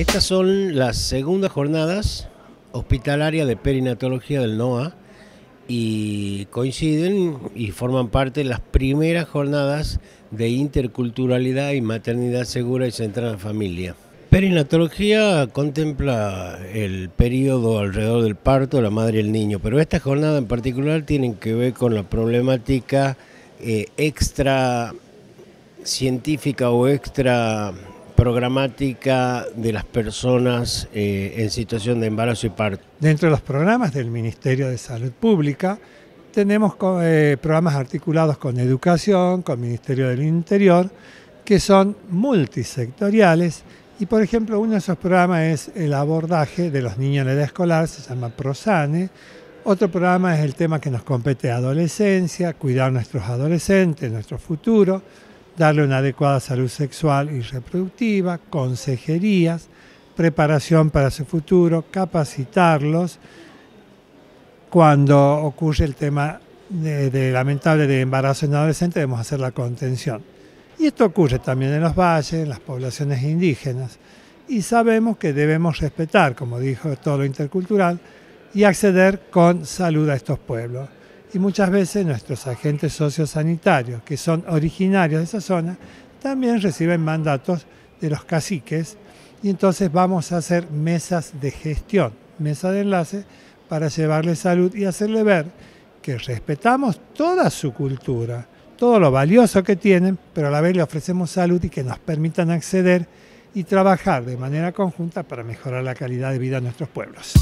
Estas son las segundas jornadas hospitalarias de perinatología del NOA y coinciden y forman parte de las primeras jornadas de interculturalidad y maternidad segura y centrada en familia. Perinatología contempla el periodo alrededor del parto, la madre y el niño, pero esta jornada en particular tienen que ver con la problemática eh, extra científica o extra programática de las personas eh, en situación de embarazo y parto? Dentro de los programas del Ministerio de Salud Pública tenemos eh, programas articulados con Educación, con Ministerio del Interior, que son multisectoriales y por ejemplo uno de esos programas es el abordaje de los niños en edad escolar, se llama PROSANE, otro programa es el tema que nos compete adolescencia, cuidar nuestros adolescentes, nuestro futuro, darle una adecuada salud sexual y reproductiva, consejerías, preparación para su futuro, capacitarlos cuando ocurre el tema de, lamentable de embarazo en adolescente, debemos hacer la contención. Y esto ocurre también en los valles, en las poblaciones indígenas. Y sabemos que debemos respetar, como dijo todo lo intercultural, y acceder con salud a estos pueblos y muchas veces nuestros agentes sociosanitarios, que son originarios de esa zona, también reciben mandatos de los caciques y entonces vamos a hacer mesas de gestión, mesa de enlace para llevarle salud y hacerle ver que respetamos toda su cultura, todo lo valioso que tienen, pero a la vez le ofrecemos salud y que nos permitan acceder y trabajar de manera conjunta para mejorar la calidad de vida de nuestros pueblos.